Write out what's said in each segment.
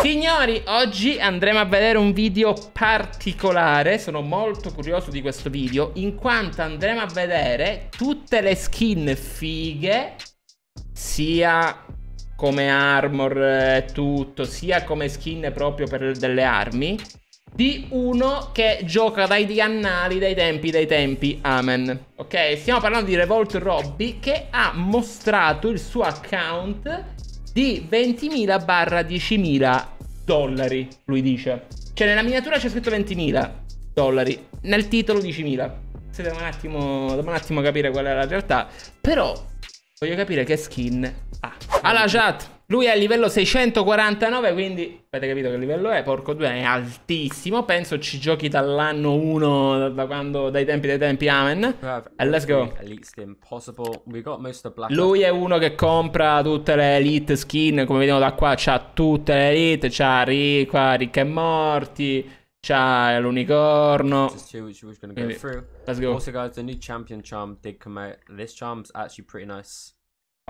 Signori, oggi andremo a vedere un video particolare, sono molto curioso di questo video, in quanto andremo a vedere tutte le skin fighe, sia come armor e eh, tutto, sia come skin proprio per delle armi, di uno che gioca dai diannali dei tempi dai tempi, amen. Ok, stiamo parlando di Revolt Robby che ha mostrato il suo account di 20.000 barra 10.000 dollari, lui dice. Cioè nella miniatura c'è scritto 20.000 dollari, nel titolo 10.000. Se devo un attimo, devo un attimo capire qual è la realtà, però voglio capire che skin ha. Alla chat! Lui è a livello 649, quindi avete capito che livello è, porco 2 è altissimo, penso ci giochi dall'anno 1, da quando, dai tempi dei tempi, amen. E let's go. Lui è uno che compra tutte le elite skin, come vediamo da qua, c'ha tutte le elite, c'ha Riqua, Rick e Morti, c'ha l'unicorno. Let's go. Also guys, the new champion charm did come out. This charm's actually pretty nice.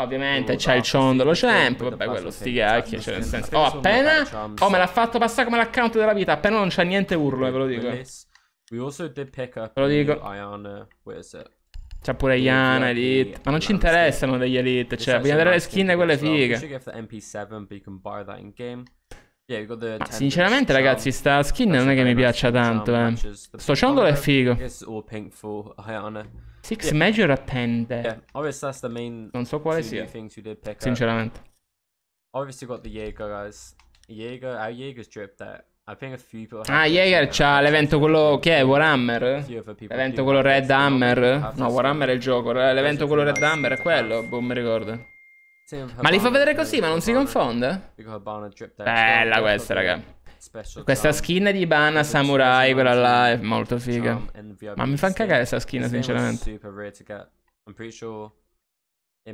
Ovviamente c'è il ciondolo champ, vabbè quello sti cacchi, cioè nel senso... Oh appena... Oh me l'ha fatto passare come l'account della vita, appena non c'è niente urlo, eh, ve lo dico. ve lo dico. Uh, c'è pure Yana, Elite. Ma non ci interessano degli Elite, cioè vogliamo avere le skin quelle fighe. Sinceramente, ragazzi, sta skin non è che mi piaccia tanto. Eh. Sto ciondolo è figo. Six Major Attender. Non so quale sia. Sinceramente. Obviously got the Jaeger, guys. Jaeger, our Jaeger's dripped that. I think a few people ah, Jaeger c'ha l'evento quello che è Warhammer? L'evento quello Red Hammer? No, Warhammer è il gioco. L'evento quello Red Hammer è quello, boh, mi ricordo. Ma li fa vedere così, ma non si confonde? Bella questa, raga. Questa skin di Bana Samurai, quella là, è molto figa. Ma mi fa cagare questa skin, sinceramente.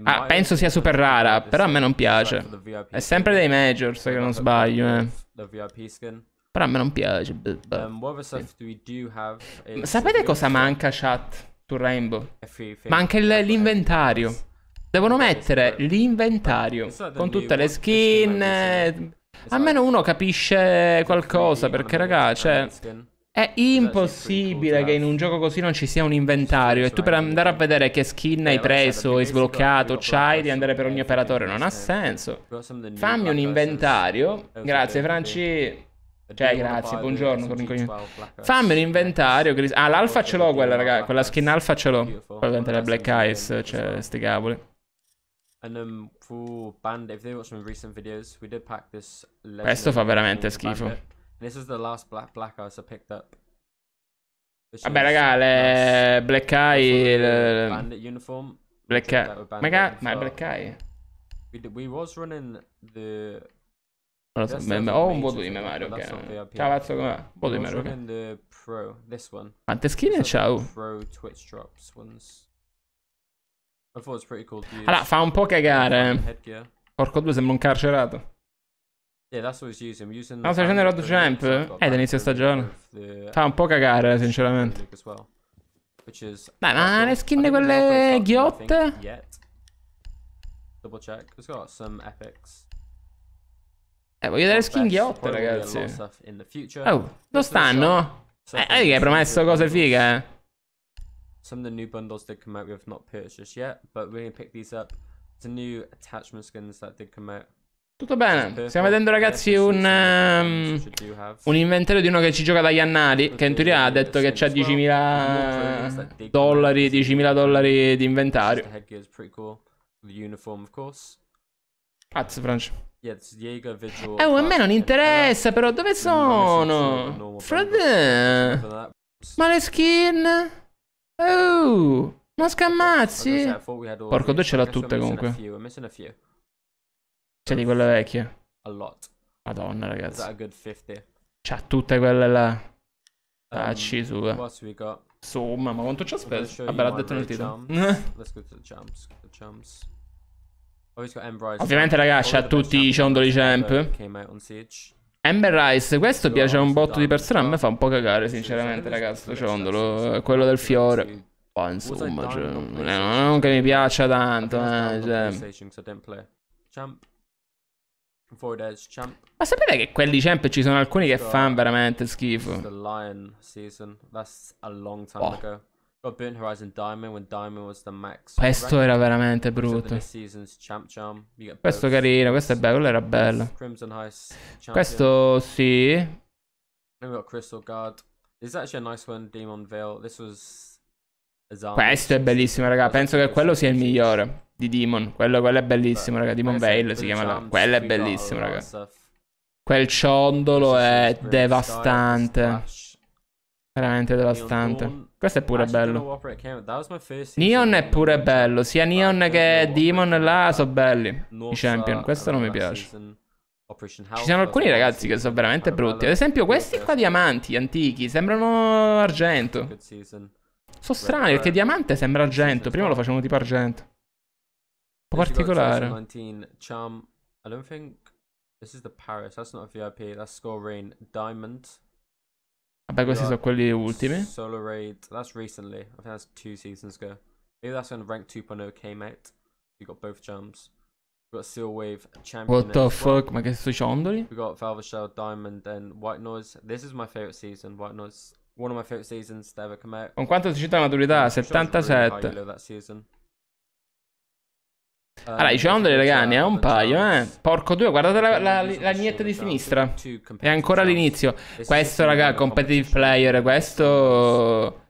Ah, penso sia super rara, però a me non piace. È sempre dei Majors, se non sbaglio, eh. Però a me non piace. sapete cosa manca, chat, su Rainbow? Manca l'inventario. Devono mettere l'inventario con tutte le skin. Eh, esatto. Almeno uno capisce qualcosa perché raga, cioè è impossibile che in un gioco così non ci sia un inventario e tu per andare a vedere che skin eh, hai certo, preso, hai sbloccato, c'hai di andare per ogni operatore non ha senso. Fammi un cioè, inventario. Grazie Franci. Cioè, grazie, buongiorno. Fammi un inventario. Ah, l'alfa ce l'ho quella, raga. Quella skin alfa ce l'ho. Poi ovviamente Black Eyes, cioè, sti cavoli. And um, for band, if they watch some recent videos, we did pack this. Questo fa veramente schifo. This is the last black black eyes I picked up. Vabbè raga, le Black Eye le... Uh, Bandit uniform. Black Eye. Ma ma è Black Eye. We, did, we was running the oh, oh, non so, me, ho un vuoto di memoria, ok. Ciao, cazzo, com'è? Vuoto di memoria. Okay. Pro, Quante skin c'ha? Pro Twitch drops ones. Cool allora, fa un po' cagare. Porco due, sembra un carcerato. Yeah, that's what he's using. We're using no, ah, sta facendo il road jump? Eh, dall'inizio stagione. Fa un po' cagare, sinceramente. Beh, ma le skin quelle ghiotte? Double check. It's got some epics. Eh, voglio delle skin ghiotte, ragazzi. Oh, dove stanno? Eh, eh, vedi che hai promesso cose fighe, eh some of the new bundles did come out we have not purchased yet, but we're going pick these up. The new attachment skins that did come out. Tutto bene, stiamo vedendo ragazzi un, um, un inventario di uno che ci gioca dagli annali, che in teoria ha detto che c'ha 10.000 dollari, 10.000 dollari di inventario. Cazzo Franci. Eh, oh, a me non interessa però, dove sono? Frate, ma le skin... Oh, ma scammazzi. Porco 2 ce l'ha tutte comunque. C'è di quelle vecchie. Madonna, ragazzi. C'ha tutte quelle là. Tacci, um, ah, su. Insomma, ma quanto ci ha speso? Vabbè, l'ha detto nel titolo. Oh, Ovviamente, ragazzi, c'ha tutti i ciondoli champ. Ember Rice, questo piace a un botto di persone, a me fa un po' cagare sinceramente ragazzi, sto ciondolo, quello del fiore. Oh, insomma, cioè, non che mi piaccia tanto, eh, cioè. Ma sapete che quelli champ ci sono alcuni che fanno veramente schifo? Oh. Questo era veramente brutto. Questo carino, questo è bello, quello era bello. Questo sì. Questo è bellissimo, raga. Penso che quello sia il migliore di Demon. Quello, quello è bellissimo, raga. Demon Veil si chiama. Là. Quello è bellissimo, raga. Quel ciondolo è devastante. Veramente devastante. Questo è pure bello. Neon è pure bello. Sia Neon che Demon là sono belli. I champion. Questo non mi piace. Ci sono alcuni ragazzi che sono veramente brutti. Ad esempio questi qua diamanti antichi. Sembrano argento. Sono strani perché diamante sembra argento. Prima lo facevano tipo argento. Un po' particolare. I don't think this is the Paris. That's not a VIP. That's score rain diamond. Vabbè, questi sono quelli ultimi. Solar Raid, that's recently. I think that's two seasons ago. Maybe that's when Rank 2.0 came out. You got both jumps. We got Seal Wave Champion. What the fuck? Ma che sto ciondoli? We got Valve Shell Diamond and White Noise. This is my favorite season, White Noise. One of my favorite seasons to ever come out. Con quanto ci dà maturità? 77. Allora, eh, dicevamo delle legane, è eh, un paio, eh. Porco due, guardate la, la, la nietta di sinistra. È ancora all'inizio. Questo, raga, competitive player, questo...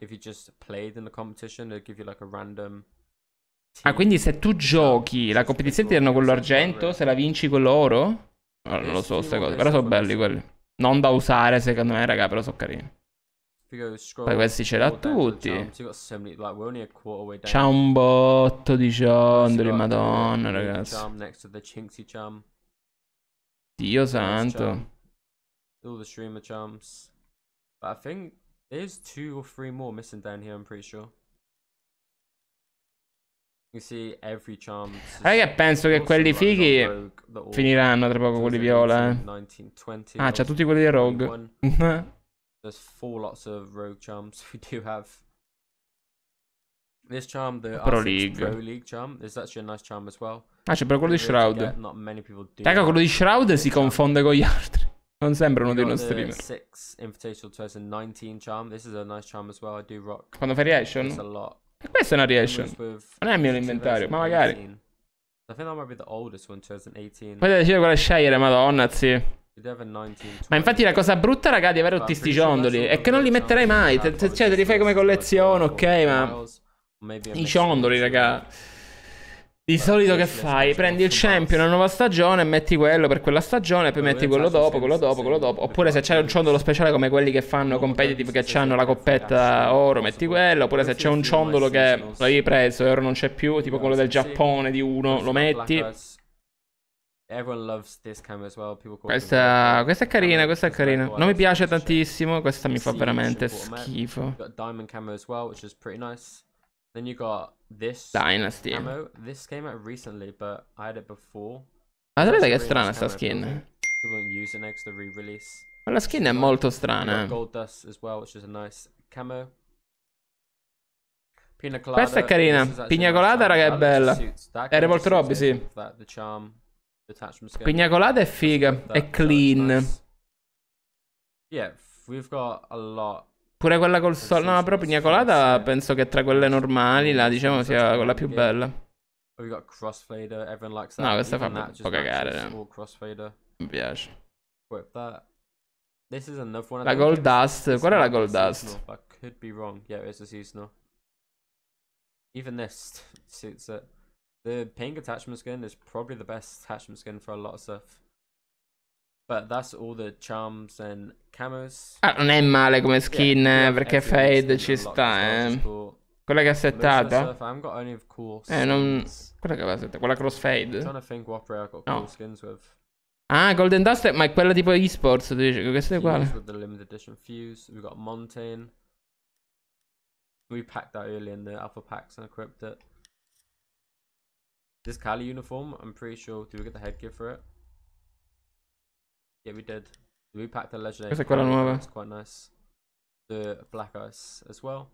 Ah, quindi se tu ah, giochi la competizione ti danno quello argento, se la vinci quello oro? Ah, non lo so, queste cose, però sono belli quelli. Non da usare, secondo me, raga, però sono carini. Poi questi ce l'ha tutti. C'ha un botto di ciondoli, madonna ragazzi. Dio santo. All the streamer charms. But I think there's two or three more missing down here, I'm pretty sure. Raga, penso che quelli fighi finiranno tra poco quelli viola. Eh. Ah, c'ha tutti quelli di Rogue. There's four lots of rogue charms. We do have this charm, the Pro League. Pro League charm, is actually a nice charm as well. Ah, c'è pure quello di Shroud. not many people do Raga, quello di Shroud si confonde con gli altri. Non sembra uno dei nostri The 6 Invitational 2019 charm. This is a nice charm as well. I do rock. Quando fai reaction? It's a lot. E questa è una reaction. Non è il mio inventario, ma magari. I think that might be the oldest one, 2018. Potete decidere quale scegliere, madonna, sì. Ma infatti la cosa brutta, raga, di avere tutti sti ciondoli è che non li metterai mai. Cioè, te li fai come collezione, ok, ma... I ciondoli, raga. Di solito che fai? Prendi il champion una nuova stagione e metti quello per quella stagione, poi metti esatto, quello dopo, quello dopo, quello dopo. Oppure se c'è un esatto. ciondolo speciale come quelli che fanno competitive che hanno la coppetta oro, metti quello. Oppure se c'è un ciondolo che l'avevi preso e ora non c'è più, tipo quello del Giappone di uno, lo metti. Everyone loves this cam as well. Questa, questa, è carina, questa è carina. Non mi piace tantissimo, questa mi fa veramente schifo. Then you got this Dynasty. Camo. This came out recently, but I had it before. Ma sapete che è strana sta skin? Ma la skin è molto strana. Questa è carina. Pina colada, raga, è bella. È Revolt Robby, sì. Pina colada è figa, è clean. Nice. Yeah, we've got a lot. Pure quella col sole, no, però pina colada penso che tra quelle normali la diciamo sia quella più bella. We got crossfader, everyone likes that. No, questa fa un po' cagare. Eh. Mi piace. Whip that. This is another one la Gold Dust, qual è la Gold Dust? I could be wrong. Yeah, it's a seasonal. Even this suits it. The pink attachment skin is probably the best attachment skin for a lot of stuff. But that's all the charms and camos. Ah, non è male come skin yeah, eh, perché fade ci sta, eh. Quella che ha settata. Eh, non... Quella che aveva settata, quella crossfade. I'm trying cool no. Ah, Golden Dust, ma è quella tipo esports, tu dici, questa è uguale. With the limited edition fuse, we've got Montane. We packed that early in the alpha packs and equipped it. This Kali uniform, I'm pretty sure. Did we get the headgear for it? Yeah, we did. We packed the legendary. Questa è quella nuova. It's quite nice. The black ice as well.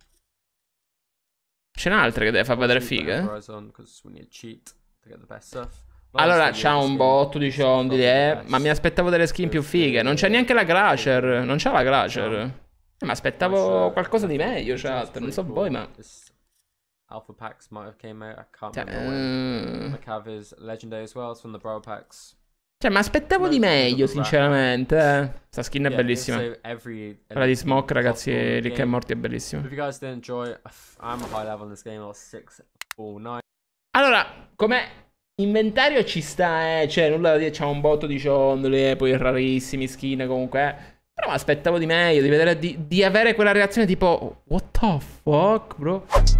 Ce n'è che deve far vedere fighe. Eh? Allora c'ha un botto di ciondi eh, ma mi aspettavo delle skin più fighe. Non c'è neanche la Gracer. Non c'è la Gracer. Eh, ma aspettavo qualcosa di meglio, chat. Cioè, non so voi, ma. Alpha packs might have came out. I can't cioè, remember. Uh... When. Mm. Legendary as well. It's from the Brawl packs. Cioè, ma aspettavo di meglio, sinceramente. Eh. Sta skin è bellissima. Quella di Smoke, ragazzi, Rick e Morty è bellissima. Allora, come inventario ci sta, eh. Cioè, nulla da dire, c'ha un botto di ciondoli, eh, poi rarissimi skin comunque. Eh. Però mi aspettavo di meglio, di vedere, di, di avere quella reazione tipo, what the fuck, bro?